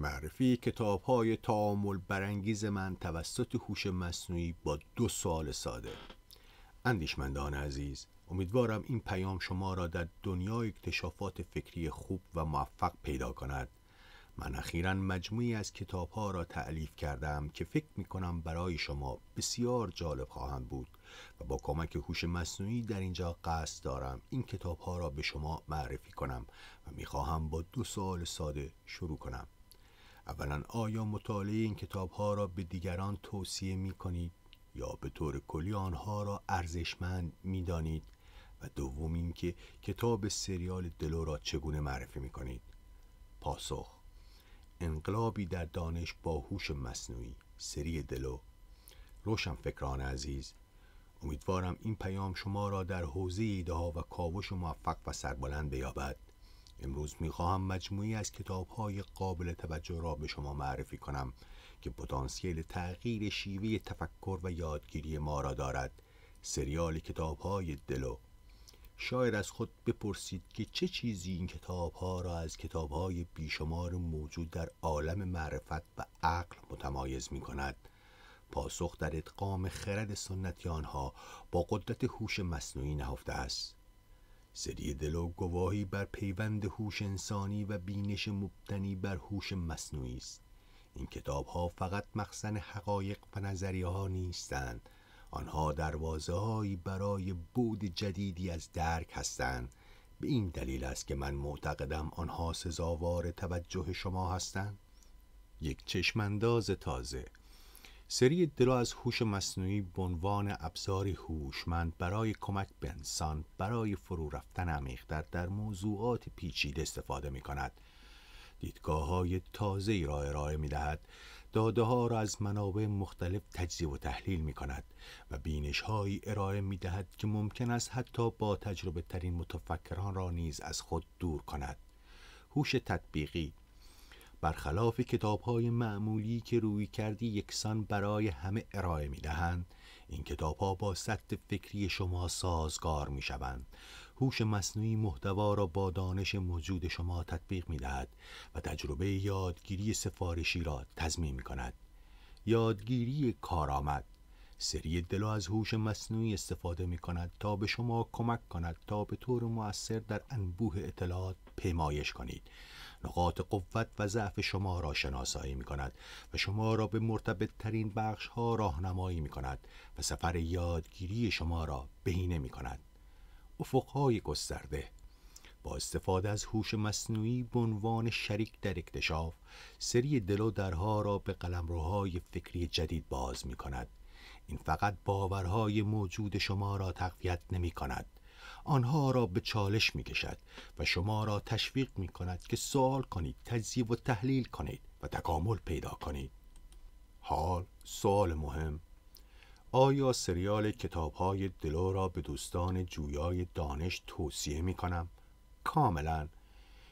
معرفی کتاب های تعامل برانگیز من توسط هوش مصنوعی با دو سال ساده اندیشمندان عزیز امیدوارم این پیام شما را در دنیای اکتشافات فکری خوب و موفق پیدا کند من اخیرا مجموعی از کتاب ها را تعلیف کردم که فکر می کنم برای شما بسیار جالب خواهند بود و با کمک هوش مصنوعی در اینجا قصد دارم این کتاب ها را به شما معرفی کنم و می خواهم با دو سوال ساده شروع کنم اولا آیا مطالعه این کتاب ها را به دیگران توصیه می کنید یا به طور کلی آنها را ارزشمند می دانید و دوم اینکه کتاب سریال دلو را چگونه معرفی می کنید پاسخ انقلابی در دانش با هوش مصنوعی سری دلو روشن فکران عزیز امیدوارم این پیام شما را در حوزه ایده ها و کاوش موفق و سربلند بیابد امروز میخواهم مجموعی از های قابل توجه را به شما معرفی کنم که پتانسیل تغییر شیوه تفکر و یادگیری ما را دارد سریال های دلو شاید از خود بپرسید که چه چیزی این ها را از های بیشمار موجود در عالم معرفت و عقل متمایز می کند پاسخ در ادغام خرد سنتی آنها با قدرت هوش مصنوعی نهفته است سری دلو گواهی بر پیوند هوش انسانی و بینش مبتنی بر هوش مصنوعی است این کتاب ها فقط مخزن حقایق و نظریه ها نیستند آنها دروازه هایی برای بود جدیدی از درک هستند به این دلیل است که من معتقدم آنها سزاوار توجه شما هستند یک چشمانداز تازه سری دلو از هوش مصنوعی به عنوان ابزاری هوشمند برای کمک به انسان برای فرو رفتن عمیقتر در موضوعات پیچیده استفاده می کند. دیدگاه های تازه ای را ارائه می دهد. داده ها را از منابع مختلف تجزیه و تحلیل می کند و بینش هایی ارائه می دهد که ممکن است حتی با تجربه ترین متفکران را نیز از خود دور کند. هوش تطبیقی برخلاف کتاب های معمولی که روی کردی یکسان برای همه ارائه می دهند این کتاب ها با سطح فکری شما سازگار می شوند هوش مصنوعی محتوا را با دانش موجود شما تطبیق می دهد و تجربه یادگیری سفارشی را تضمین می کند یادگیری کارآمد سری دلو از هوش مصنوعی استفاده می کند تا به شما کمک کند تا به طور مؤثر در انبوه اطلاعات پیمایش کنید نقاط قوت و ضعف شما را شناسایی می کند و شما را به مرتبط ترین بخش ها راهنمایی می کند و سفر یادگیری شما را بهینه می کند افقهای گسترده با استفاده از هوش مصنوعی به عنوان شریک در اکتشاف سری دل و درها را به قلمروهای فکری جدید باز می کند این فقط باورهای موجود شما را تقویت نمی کند آنها را به چالش می کشد و شما را تشویق می کند که سوال کنید تجزیه و تحلیل کنید و تکامل پیدا کنید حال سوال مهم آیا سریال کتاب های دلو را به دوستان جویای دانش توصیه می کنم؟ کاملا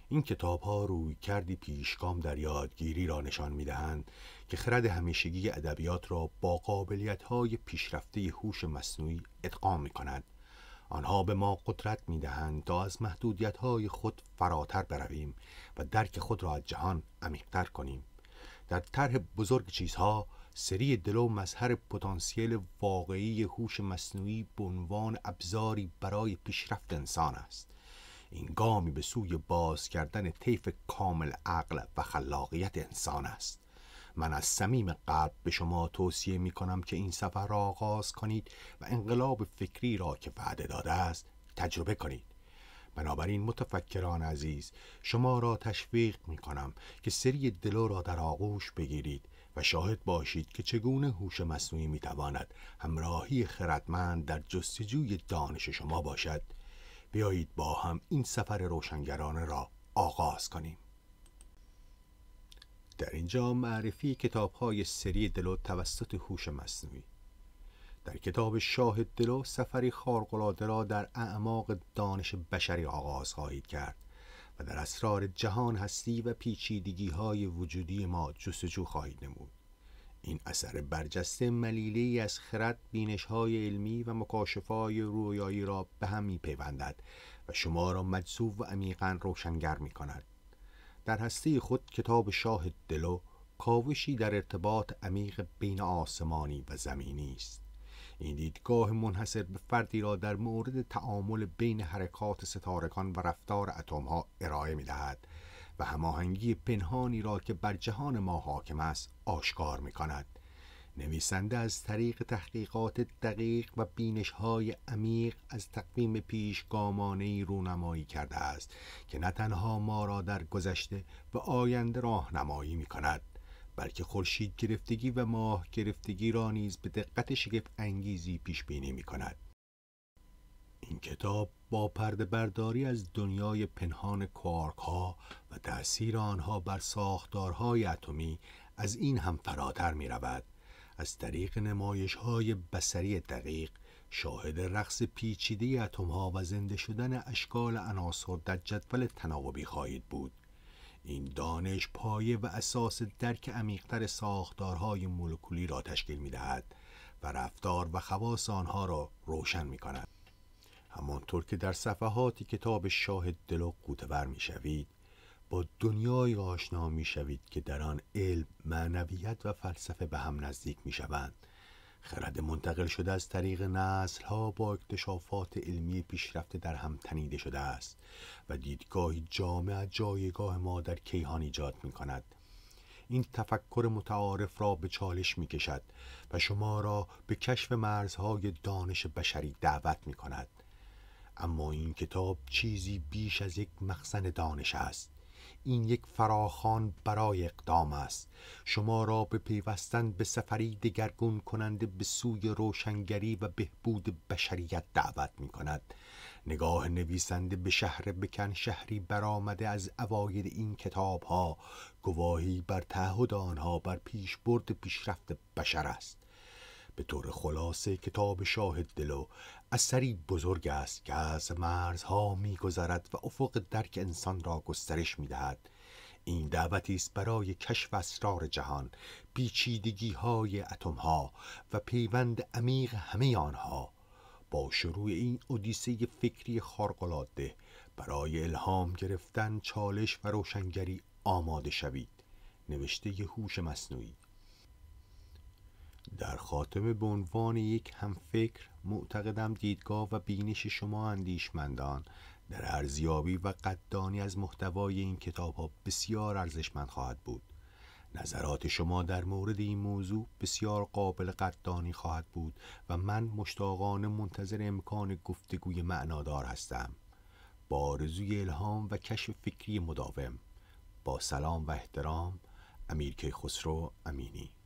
این کتاب ها روی کردی پیشگام در یادگیری را نشان می دهند که خرد همیشگی ادبیات را با قابلیت های پیشرفته هوش مصنوعی ادغام می کند آنها به ما قدرت می دهند تا از محدودیت های خود فراتر برویم و درک خود را از جهان عمیقتر کنیم در طرح بزرگ چیزها سری دلو مظهر پتانسیل واقعی هوش مصنوعی به عنوان ابزاری برای پیشرفت انسان است این گامی به سوی باز کردن طیف کامل عقل و خلاقیت انسان است من از صمیم قلب به شما توصیه می کنم که این سفر را آغاز کنید و انقلاب فکری را که وعده داده است تجربه کنید بنابراین متفکران عزیز شما را تشویق می کنم که سری دلو را در آغوش بگیرید و شاهد باشید که چگونه هوش مصنوعی می تواند همراهی خردمند در جستجوی دانش شما باشد بیایید با هم این سفر روشنگرانه را آغاز کنیم در اینجا معرفی کتاب های سری دلو توسط هوش مصنوعی در کتاب شاه دلو سفری خارق‌العاده را در اعماق دانش بشری آغاز خواهید کرد و در اسرار جهان هستی و پیچیدگی های وجودی ما جستجو خواهید نمود این اثر برجسته ملیلی از خرد بینش های علمی و مکاشفای رویایی را به هم می پیوندد و شما را مجذوب و عمیقا روشنگر می کند در هستی خود کتاب شاه دلو کاوشی در ارتباط عمیق بین آسمانی و زمینی است این دیدگاه منحصر به فردی را در مورد تعامل بین حرکات ستارگان و رفتار ها ارائه می دهد و هماهنگی پنهانی را که بر جهان ما حاکم است آشکار می کند نویسنده از طریق تحقیقات دقیق و بینش های عمیق از تقویم پیشگامانه ای رونمایی کرده است که نه تنها ما را در گذشته و آینده راهنمایی می کند بلکه خورشید گرفتگی و ماه گرفتگی را نیز به دقت شگفت انگیزی پیش بینی می کند. این کتاب با پرده برداری از دنیای پنهان کوارک ها و تأثیر آنها بر ساختارهای اتمی از این هم فراتر می رود. از طریق نمایش های بسری دقیق شاهد رقص پیچیده اتم ها و زنده شدن اشکال عناصر در جدول تناوبی خواهید بود این دانش پایه و اساس درک عمیقتر ساختارهای مولکولی را تشکیل می دهد و رفتار و خواص آنها را روشن می کند همانطور که در صفحاتی کتاب شاهد دلو و قوتور می شوید با دنیای آشنا می شوید که در آن علم، معنویت و فلسفه به هم نزدیک می شوند. خرد منتقل شده از طریق نسل ها با اکتشافات علمی پیشرفته در هم تنیده شده است و دیدگاهی جامع جایگاه ما در کیهان ایجاد می کند. این تفکر متعارف را به چالش می کشد و شما را به کشف مرزهای دانش بشری دعوت می کند. اما این کتاب چیزی بیش از یک مخزن دانش است این یک فراخان برای اقدام است شما را به پیوستن به سفری دگرگون کننده به سوی روشنگری و بهبود بشریت دعوت می کند نگاه نویسنده به شهر بکن شهری برآمده از اواید این کتاب ها گواهی بر تعهد آنها بر پیشبرد پیشرفت بشر است به طور خلاصه کتاب شاه دلو اثری بزرگ است که از مرزها میگذرد و افق درک انسان را گسترش میدهد این دعوتی است برای کشف اسرار جهان پیچیدگی های اتم ها و پیوند عمیق همه آنها با شروع این اودیسه فکری خارق‌العاده برای الهام گرفتن چالش و روشنگری آماده شوید نوشته هوش مصنوعی در خاتمه به عنوان یک همفکر معتقدم دیدگاه و بینش شما اندیشمندان در ارزیابی و قددانی از محتوای این کتاب ها بسیار ارزشمند خواهد بود نظرات شما در مورد این موضوع بسیار قابل قدردانی خواهد بود و من مشتاقانه منتظر امکان گفتگوی معنادار هستم با آرزوی الهام و کشف فکری مداوم با سلام و احترام امیر کیخسرو امینی